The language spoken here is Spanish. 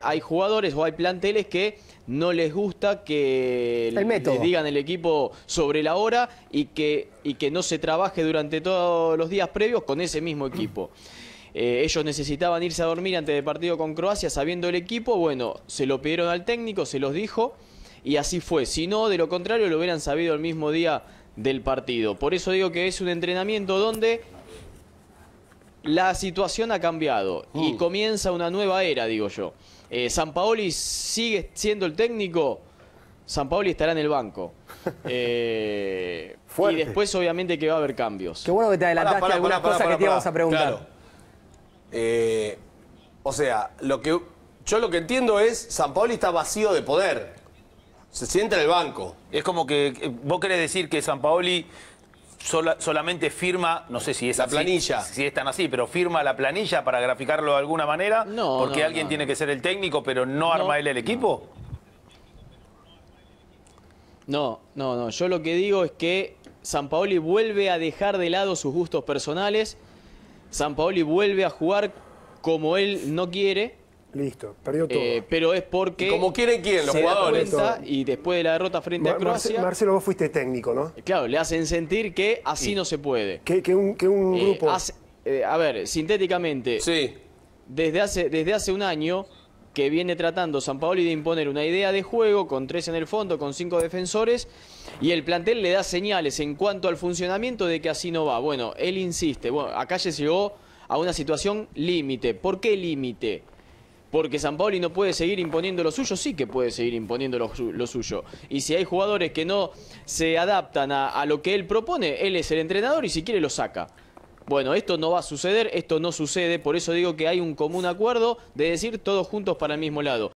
hay jugadores o hay planteles que no les gusta que digan el equipo sobre la hora y que, y que no se trabaje durante todos los días previos con ese mismo equipo. Eh, ellos necesitaban irse a dormir antes del partido con Croacia sabiendo el equipo, bueno, se lo pidieron al técnico, se los dijo y así fue. Si no, de lo contrario lo hubieran sabido el mismo día del partido. Por eso digo que es un entrenamiento donde la situación ha cambiado y uh. comienza una nueva era, digo yo. Eh, San Paoli sigue siendo el técnico, San Paoli estará en el banco. Eh, y después, obviamente, que va a haber cambios. Qué bueno que te adelantaste algunas cosas que te íbamos a preguntar. Eh, o sea, lo que yo lo que entiendo es San Paoli está vacío de poder. Se sienta en el banco. Es como que vos querés decir que San Paoli solamente firma, no sé si es planilla. Si tan así, pero firma la planilla para graficarlo de alguna manera, no, porque alguien tiene que ser el técnico, pero no, arma él el equipo. No, no, no. Yo lo que digo es que San Paoli vuelve a dejar de lado sus gustos personales. San Paoli vuelve a jugar como él no quiere Listo, perdió eh, todo. pero es porque. Como quieren quién, los jugadores. y después de la derrota frente a Croacia. Marcelo, vos fuiste técnico, ¿no? Eh, claro, le hacen sentir que así no se puede. Que, un, eh, grupo. a ver, sintéticamente. Sí. Desde hace, desde hace un año que viene tratando San Paoli de imponer una idea de juego con tres en el fondo, con cinco defensores, y el plantel le da señales en cuanto al funcionamiento de que así no va. Bueno, él insiste. Bueno, acá ya llegó a una situación límite. ¿Por qué límite? porque San Paoli no puede seguir imponiendo lo suyo, sí que puede seguir imponiendo lo, suyo. Y si hay jugadores que no se adaptan a, lo que él propone, él es el entrenador y si quiere lo saca. Bueno, esto no va a suceder, esto no sucede, por eso digo que hay un común acuerdo de decir todos juntos para el mismo lado.